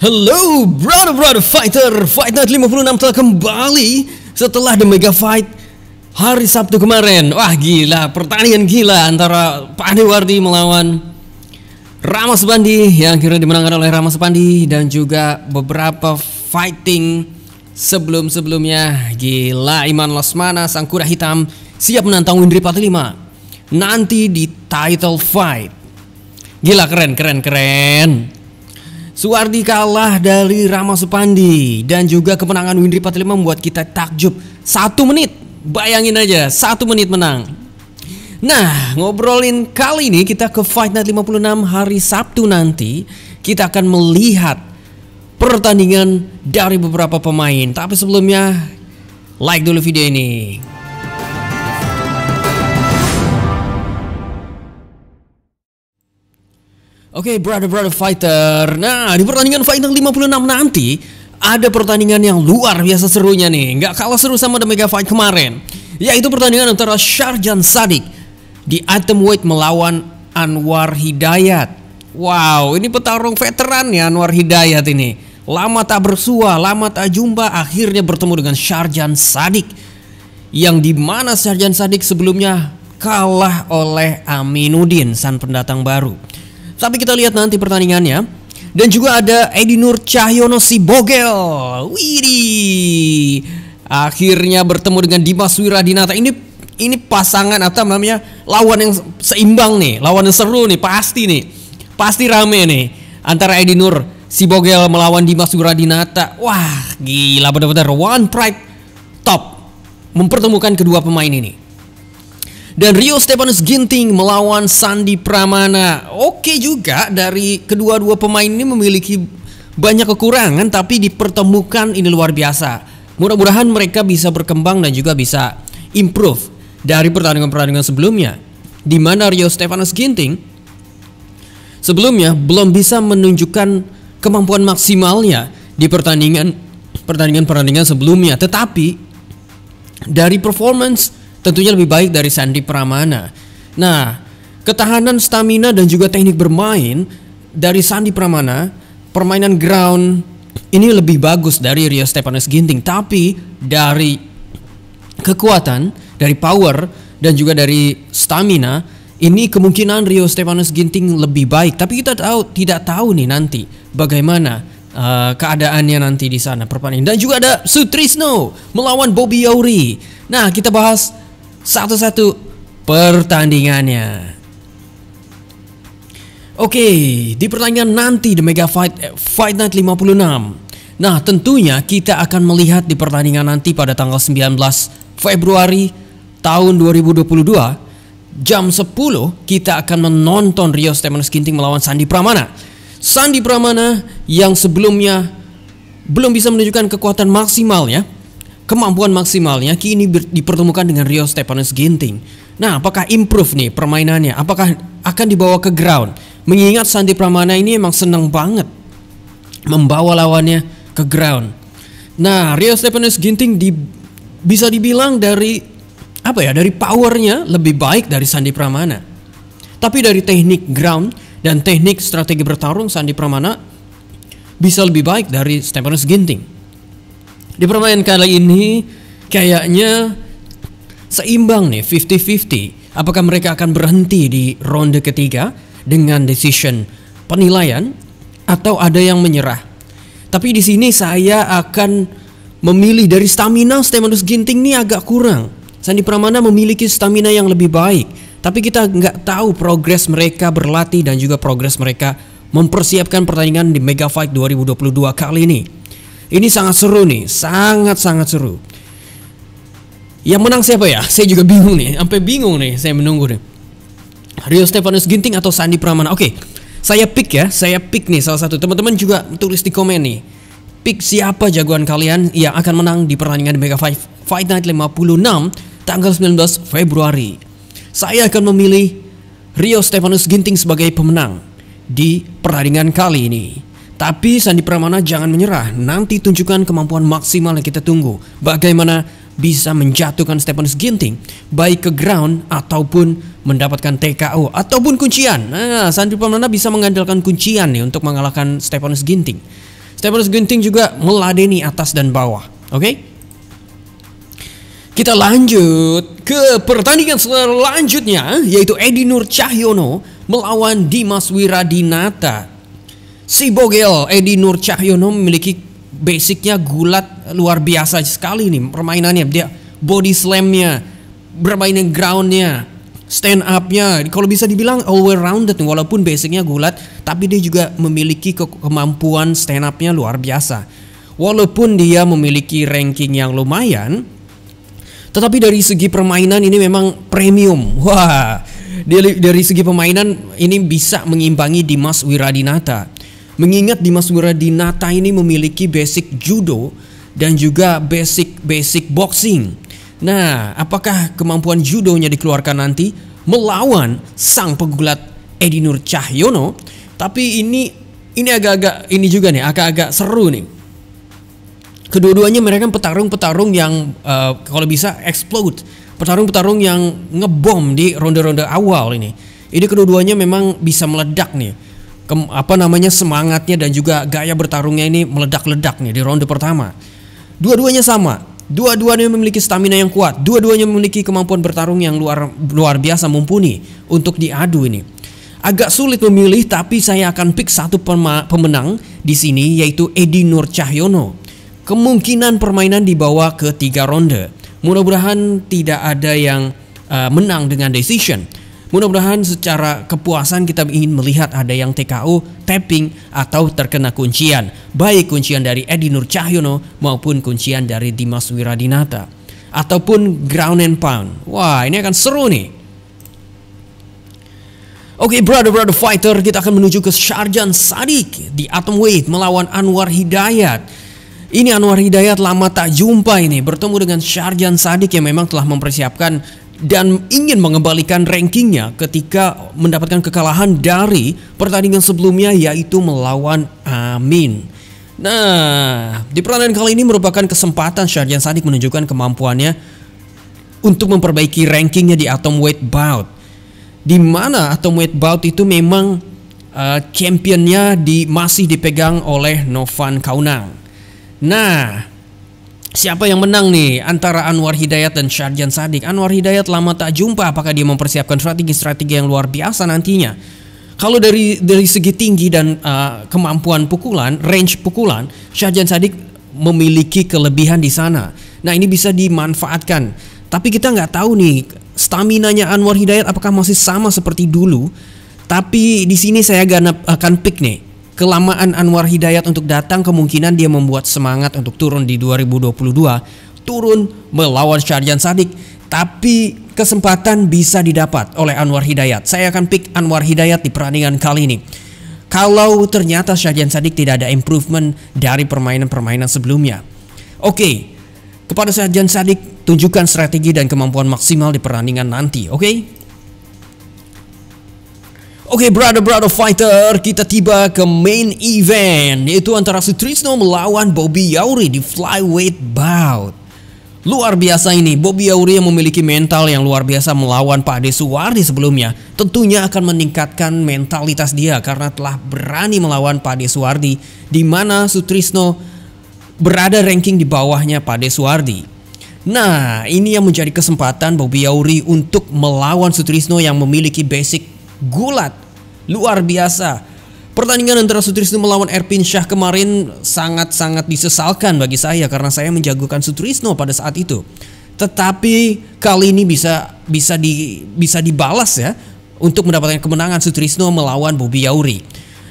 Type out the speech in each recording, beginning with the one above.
Hello brother brother fighter Fight Night 56 telah kembali Setelah The Mega Fight Hari Sabtu kemarin Wah gila pertandingan gila Antara Pak Wardi melawan Rama Subandi Yang akhirnya dimenangkan oleh Rama Subandi Dan juga beberapa fighting Sebelum-sebelumnya Gila Iman Losmana Sang Kuda Hitam Siap menantang Windri 45 Nanti di title fight Gila keren keren keren Suardi kalah dari Rama Supandi dan juga kemenangan Windri 45 membuat kita takjub. Satu menit, bayangin aja, satu menit menang. Nah, ngobrolin kali ini kita ke Fight Night 56 hari Sabtu nanti kita akan melihat pertandingan dari beberapa pemain. Tapi sebelumnya, like dulu video ini. Oke, okay, brother-brother fighter. Nah, di pertandingan fight yang 56 nanti ada pertandingan yang luar biasa serunya nih. Nggak kalah seru sama The Mega Fight kemarin. Yaitu pertandingan antara Sharjan Sadik di Atomweight melawan Anwar Hidayat. Wow, ini petarung veteran ya Anwar Hidayat ini. Lama tak bersua, lama tak jumpa, akhirnya bertemu dengan Sharjan Sadik. Yang dimana Sharjan Sadik sebelumnya kalah oleh Aminuddin, sang pendatang baru. Tapi kita lihat nanti pertandingannya. Dan juga ada Edi Nur Cahyono Sibogel. Widi Akhirnya bertemu dengan Dimas Wiradinata. Ini ini pasangan atau namanya lawan yang seimbang nih, lawan yang seru nih, pasti nih. Pasti rame nih antara Edi Nur Sibogel melawan Dimas Wiradinata. Wah, gila benar-benar one pride top mempertemukan kedua pemain ini. Dan Rio Stepanus Ginting melawan Sandi Pramana. Oke juga dari kedua-dua pemain ini memiliki banyak kekurangan tapi dipertemukan ini luar biasa. Mudah-mudahan mereka bisa berkembang dan juga bisa improve dari pertandingan-pertandingan sebelumnya. Di mana Rio Stefanus Ginting sebelumnya belum bisa menunjukkan kemampuan maksimalnya di pertandingan pertandingan pertandingan sebelumnya. Tetapi dari performance Tentunya lebih baik dari Sandi Pramana. Nah, ketahanan stamina dan juga teknik bermain dari Sandi Pramana, permainan ground ini lebih bagus dari Rio Stepanes Ginting, tapi dari kekuatan, dari power dan juga dari stamina ini kemungkinan Rio Stepanes Ginting lebih baik, tapi kita tahu tidak tahu nih nanti bagaimana uh, keadaannya nanti di sana pertandingan dan juga ada Sutrisno melawan Bobby Yauri. Nah, kita bahas satu-satu pertandingannya. Oke, di pertandingan nanti The Mega Fight eh, Fight Night 56. Nah, tentunya kita akan melihat di pertandingan nanti pada tanggal 19 Februari tahun 2022 jam 10 kita akan menonton Rio Stefanus Ginting melawan Sandi Pramana. Sandi Pramana yang sebelumnya belum bisa menunjukkan kekuatan maksimalnya Kemampuan maksimalnya kini dipertemukan dengan Rio Stephanus Ginting. Nah, apakah improve nih permainannya? Apakah akan dibawa ke ground? Mengingat Sandi Pramana ini emang seneng banget membawa lawannya ke ground. Nah, Rio Stephanus Ginting di, bisa dibilang dari apa ya? Dari powernya lebih baik dari Sandi Pramana. Tapi dari teknik ground dan teknik strategi bertarung Sandi Pramana bisa lebih baik dari Stephanus Ginting. Di permainan kali ini kayaknya seimbang nih 50-50 apakah mereka akan berhenti di ronde ketiga dengan decision penilaian atau ada yang menyerah tapi di sini saya akan memilih dari stamina Stefanus Ginting ini agak kurang Sandi Pramana memiliki stamina yang lebih baik tapi kita nggak tahu progres mereka berlatih dan juga progres mereka mempersiapkan pertandingan di Mega Fight 2022 kali ini. Ini sangat seru nih, sangat-sangat seru. Yang menang siapa ya? Saya juga bingung nih, sampai bingung nih, saya menunggu nih. Rio Stefanus Ginting atau Sandi Pramana? Oke, saya pick ya, saya pick nih salah satu. Teman-teman juga tulis di komen nih. Pick siapa jagoan kalian yang akan menang di pertandingan Mega Five Fight Night 56 tanggal 19 Februari. Saya akan memilih Rio Stefanus Ginting sebagai pemenang di pertandingan kali ini. Tapi Sandi Pramana jangan menyerah, nanti tunjukkan kemampuan maksimal yang kita tunggu. Bagaimana bisa menjatuhkan Stephen Ginting baik ke ground ataupun mendapatkan TKO ataupun kuncian. Nah, Sandi Pramana bisa mengandalkan kuncian nih untuk mengalahkan Stephen Ginting. Stephen Ginting juga meladeni atas dan bawah. Oke? Okay? Kita lanjut ke pertandingan selanjutnya yaitu Edi Nur Cahyono melawan Dimas Wiradinata. Si Bogel Edi Nur Cahyono memiliki basicnya gulat luar biasa sekali nih permainannya. Dia body slamnya, bermainnya groundnya, stand upnya. Kalau bisa dibilang all rounded walaupun basicnya gulat, tapi dia juga memiliki ke kemampuan stand upnya luar biasa. Walaupun dia memiliki ranking yang lumayan, tetapi dari segi permainan ini memang premium. Wah, dari, dari segi permainan ini bisa mengimbangi Dimas Wiradinata Mengingat Dimas Nata ini memiliki basic judo dan juga basic-basic boxing. Nah, apakah kemampuan judonya dikeluarkan nanti melawan sang pegulat Edi Nur Cahyono? Tapi ini ini agak-agak ini juga nih, agak-agak seru nih. Kedua-duanya mereka kan petarung-petarung yang uh, kalau bisa explode, petarung-petarung yang ngebom di ronde-ronde awal ini. Ini kedua-duanya memang bisa meledak nih ke, apa namanya semangatnya dan juga gaya bertarungnya ini meledak-ledak nih di ronde pertama. Dua-duanya sama, Dua-duanya memiliki stamina yang kuat, dua-duanya memiliki kemampuan bertarung yang luar luar biasa mumpuni untuk diadu ini. Agak sulit memilih tapi saya akan pick satu pemenang di sini yaitu Edi Nur Cahyono. Kemungkinan permainan dibawa ke tiga ronde. Mudah-mudahan tidak ada yang uh, menang dengan decision. Mudah-mudahan secara kepuasan kita ingin melihat ada yang TKO, tapping, atau terkena kuncian. Baik kuncian dari Edi Nur Cahyono maupun kuncian dari Dimas Wiradinata. Ataupun ground and pound. Wah ini akan seru nih. Oke okay, brother brother fighter kita akan menuju ke Sharjan Sadik di Atom Weight melawan Anwar Hidayat. Ini Anwar Hidayat lama tak jumpa ini bertemu dengan Sharjan Sadik yang memang telah mempersiapkan dan ingin mengembalikan rankingnya ketika mendapatkan kekalahan dari pertandingan sebelumnya yaitu melawan Amin. Nah, di pertandingan kali ini merupakan kesempatan Syarjan Sadik menunjukkan kemampuannya untuk memperbaiki rankingnya di Atom Weight Bout. Di mana Atom Weight Bout itu memang uh, championnya di masih dipegang oleh Novan Kaunang. Nah, Siapa yang menang nih antara Anwar Hidayat dan Syarjan Sadik? Anwar Hidayat lama tak jumpa, apakah dia mempersiapkan strategi-strategi yang luar biasa nantinya? Kalau dari dari segi tinggi dan uh, kemampuan pukulan, range pukulan, Syarjan Sadik memiliki kelebihan di sana. Nah ini bisa dimanfaatkan. Tapi kita nggak tahu nih stamina-nya Anwar Hidayat apakah masih sama seperti dulu? Tapi di sini saya akan pick nih Kelamaan Anwar Hidayat untuk datang kemungkinan dia membuat semangat untuk turun di 2022, turun melawan Syarjan Sadik, tapi kesempatan bisa didapat oleh Anwar Hidayat. Saya akan pick Anwar Hidayat di perandingan kali ini. Kalau ternyata Syarjan Sadik tidak ada improvement dari permainan-permainan sebelumnya. Oke, kepada Syarjan Sadik tunjukkan strategi dan kemampuan maksimal di perandingan nanti, oke? Okay? Oke okay, brother brother fighter kita tiba ke main event yaitu antara Sutrisno melawan Bobby Yauri di flyweight bout. Luar biasa ini Bobby Yauri yang memiliki mental yang luar biasa melawan Pak Desuwardi sebelumnya tentunya akan meningkatkan mentalitas dia karena telah berani melawan Pak Desuwardi di mana Sutrisno berada ranking di bawahnya Pak Desuwardi. Nah, ini yang menjadi kesempatan Bobby Yauri untuk melawan Sutrisno yang memiliki basic gulat luar biasa. Pertandingan antara Sutrisno melawan Erpin Shah kemarin sangat-sangat disesalkan bagi saya karena saya menjagokan Sutrisno pada saat itu. Tetapi kali ini bisa bisa di bisa dibalas ya untuk mendapatkan kemenangan Sutrisno melawan Bobby Yauri.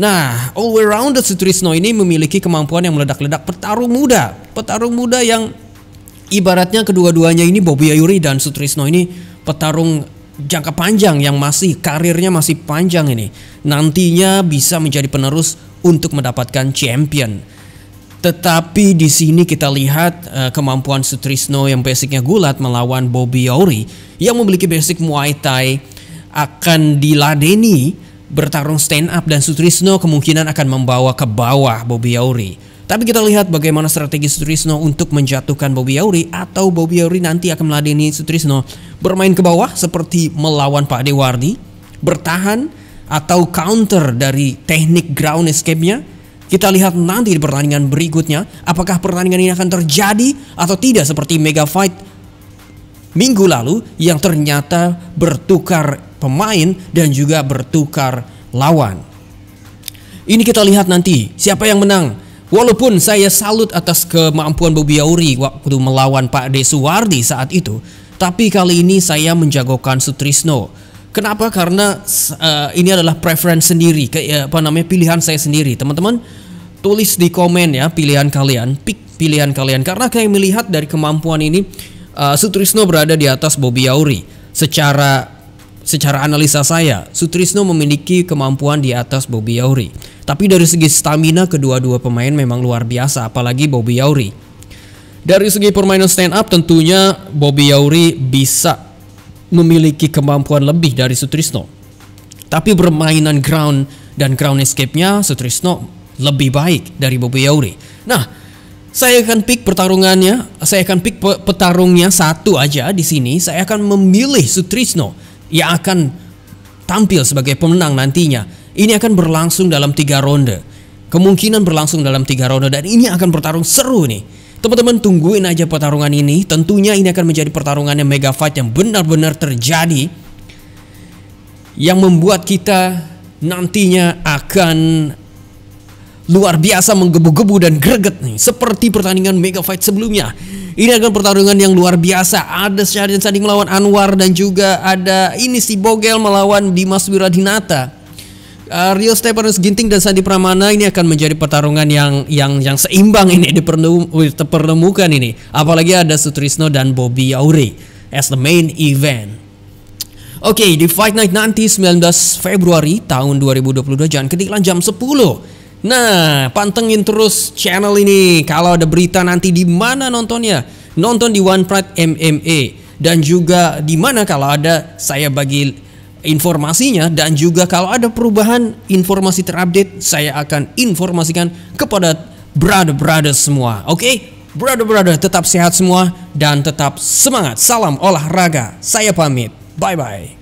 Nah, all way rounded Sutrisno ini memiliki kemampuan yang meledak-ledak petarung muda. Petarung muda yang ibaratnya kedua-duanya ini Bobby Yauri dan Sutrisno ini petarung jangka panjang yang masih karirnya masih panjang ini nantinya bisa menjadi penerus untuk mendapatkan champion. Tetapi di sini kita lihat uh, kemampuan Sutrisno yang basicnya gulat melawan Bobby Ori yang memiliki basic Muay Thai akan diladeni bertarung stand up dan Sutrisno kemungkinan akan membawa ke bawah Bobby Ori. Tapi kita lihat bagaimana strategi Sutrisno untuk menjatuhkan Bobby Auri atau Bobby Auri nanti akan meladeni Sutrisno bermain ke bawah seperti melawan Pak Dewardi, bertahan atau counter dari teknik ground escape-nya. Kita lihat nanti di pertandingan berikutnya apakah pertandingan ini akan terjadi atau tidak seperti mega fight minggu lalu yang ternyata bertukar pemain dan juga bertukar lawan. Ini kita lihat nanti siapa yang menang Walaupun saya salut atas kemampuan Bobi Auri waktu melawan Pak De Suwardi saat itu, tapi kali ini saya menjagokan Sutrisno. Kenapa? Karena uh, ini adalah preference sendiri, kayak eh, apa namanya pilihan saya sendiri. Teman-teman tulis di komen ya pilihan kalian, pick pilihan kalian karena kayak melihat dari kemampuan ini uh, Sutrisno berada di atas Bobi Auri secara secara analisa saya. Sutrisno memiliki kemampuan di atas Bobi Auri. Tapi dari segi stamina kedua-dua pemain memang luar biasa apalagi Bobby Yauri. Dari segi permainan stand up tentunya Bobby Yauri bisa memiliki kemampuan lebih dari Sutrisno. Tapi permainan ground dan ground escape-nya Sutrisno lebih baik dari Bobby Yauri. Nah, saya akan pick pertarungannya, saya akan pick pe petarungnya satu aja di sini. Saya akan memilih Sutrisno yang akan tampil sebagai pemenang nantinya. Ini akan berlangsung dalam tiga ronde. Kemungkinan berlangsung dalam tiga ronde dan ini akan bertarung seru nih. Teman-teman tungguin aja pertarungan ini. Tentunya ini akan menjadi pertarungan yang mega fight yang benar-benar terjadi. Yang membuat kita nantinya akan luar biasa menggebu-gebu dan greget nih seperti pertandingan mega fight sebelumnya ini akan pertarungan yang luar biasa ada Syahrin Sanding melawan Anwar dan juga ada ini si Bogel melawan Dimas Wiradinata uh, Rio Stepanus Ginting dan Sandi Pramana ini akan menjadi pertarungan yang yang yang seimbang ini dipertemukan ini. Apalagi ada Sutrisno dan Bobby Auri as the main event. Oke, okay, di Fight Night nanti 19 Februari tahun 2022 jangan ketinggalan jam 10. Nah, pantengin terus channel ini. Kalau ada berita nanti di mana nontonnya? Nonton di One Pride MMA dan juga di mana kalau ada saya bagi informasinya dan juga kalau ada perubahan informasi terupdate saya akan informasikan kepada brother-brother semua. Oke, okay? brother-brother tetap sehat semua dan tetap semangat. Salam olahraga. Saya pamit. Bye bye.